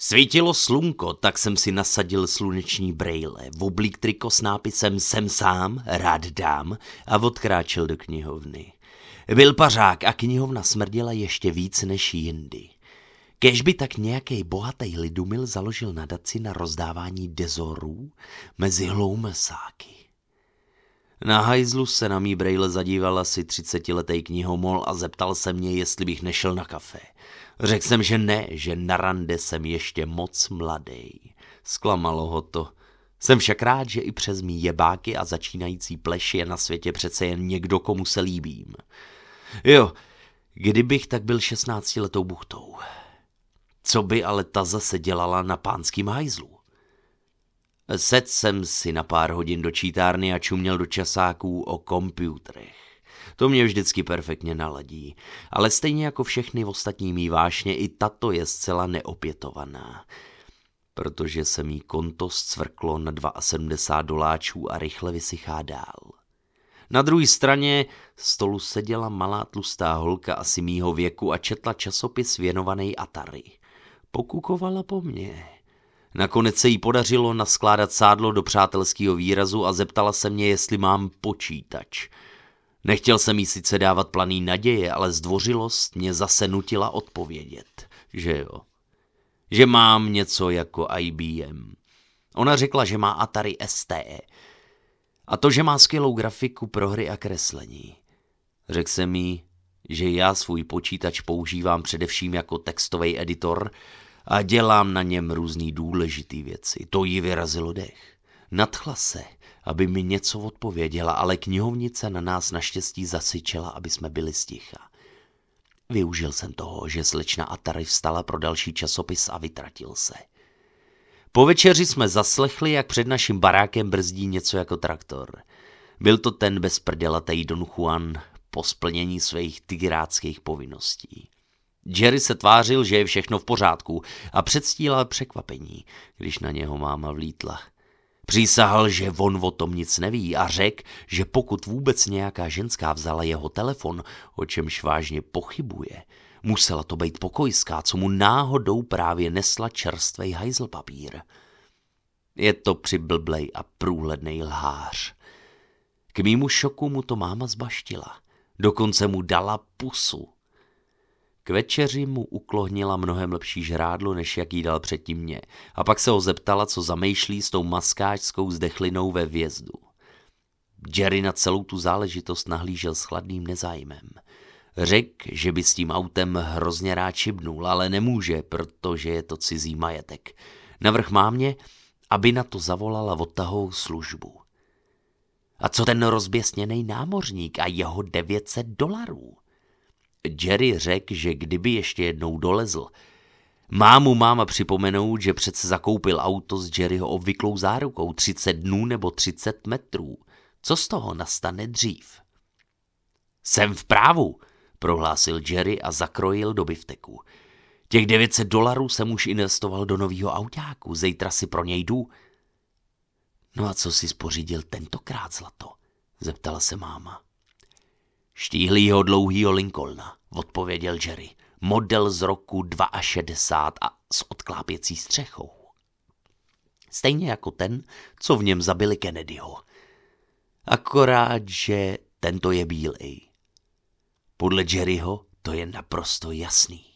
Svítilo slunko, tak jsem si nasadil sluneční brejle, v oblík triko s nápisem Jsem sám, rád dám a odkráčel do knihovny. Byl pařák a knihovna smrděla ještě víc než jindy. Kež by tak nějaký bohatý lidumil založil nadaci na rozdávání dezorů mezi hloumesáky. Na hajzlu se na mý brejle zadíval asi třicetiletý knihomol a zeptal se mě, jestli bych nešel na kafe. Řekl jsem, že ne, že na rande jsem ještě moc mladý. Zklamalo ho to. Jsem však rád, že i přes mý jebáky a začínající pleš je na světě přece jen někdo, komu se líbím. Jo, kdybych tak byl šestnáctiletou buchtou. Co by ale ta zase dělala na pánským hajzlu? Sedl jsem si na pár hodin do čítárny a čuměl do časáků o kompůtrech. To mě vždycky perfektně naladí, ale stejně jako všechny ostatní mý vášně, i tato je zcela neopětovaná. Protože se mý konto zcvrklo na 72 doláčů a rychle vysychá dál. Na druhé straně stolu seděla malá tlustá holka asi mýho věku a četla časopis věnovaný Atari. Pokukovala po mně. Nakonec se jí podařilo naskládat sádlo do přátelského výrazu a zeptala se mě, jestli mám počítač. Nechtěl jsem jí sice dávat planý naděje, ale zdvořilost mě zase nutila odpovědět, že jo. Že mám něco jako IBM. Ona řekla, že má Atari STE. A to, že má skvělou grafiku pro hry a kreslení. Řekl jsem jí, že já svůj počítač používám především jako textový editor, a dělám na něm různý důležitý věci. To jí vyrazilo dech. Nadchla se, aby mi něco odpověděla, ale knihovnice na nás naštěstí zasyčela, aby jsme byli sticha. Využil jsem toho, že slečna Atary vstala pro další časopis a vytratil se. Po večeři jsme zaslechli, jak před naším barákem brzdí něco jako traktor. Byl to ten bezprdelatej Don Juan po splnění svých tigráckých povinností. Jerry se tvářil, že je všechno v pořádku a předstílal překvapení, když na něho máma vlítla. Přísahal, že on o tom nic neví a řekl, že pokud vůbec nějaká ženská vzala jeho telefon, o čemž vážně pochybuje, musela to být pokojská, co mu náhodou právě nesla čerstvej hajzl papír. Je to přiblblej a průhledný lhář. K mýmu šoku mu to máma zbaštila. Dokonce mu dala pusu k večeři mu uklohnila mnohem lepší žrádlo, než jak jí dal předtím mě, a pak se ho zeptala, co zamýšlí s tou maskáčskou zdechlinou ve vjezdu. Jerry na celou tu záležitost nahlížel s chladným nezájmem. Řekl, že by s tím autem hrozně rád šibnul, ale nemůže, protože je to cizí majetek. Navrh mámě, aby na to zavolala odtahou službu. A co ten rozběsněný námořník a jeho 900 dolarů? Jerry řekl, že kdyby ještě jednou dolezl. Mámu máma připomenout, že přece zakoupil auto s Jerryho obvyklou zárukou 30 dnů nebo 30 metrů. Co z toho nastane dřív? Jsem v právu, prohlásil Jerry a zakrojil do bifteku. Těch 900 dolarů jsem už investoval do nového autáku, zítra si pro něj jdu. No a co si spořídil tentokrát, zlato? zeptala se máma. Štíhlýho dlouhýho Lincolna, odpověděl Jerry. Model z roku 62 a s odklápěcí střechou. Stejně jako ten, co v něm zabili Kennedyho. Akorát, že tento je bílej. Podle Jerryho to je naprosto jasný.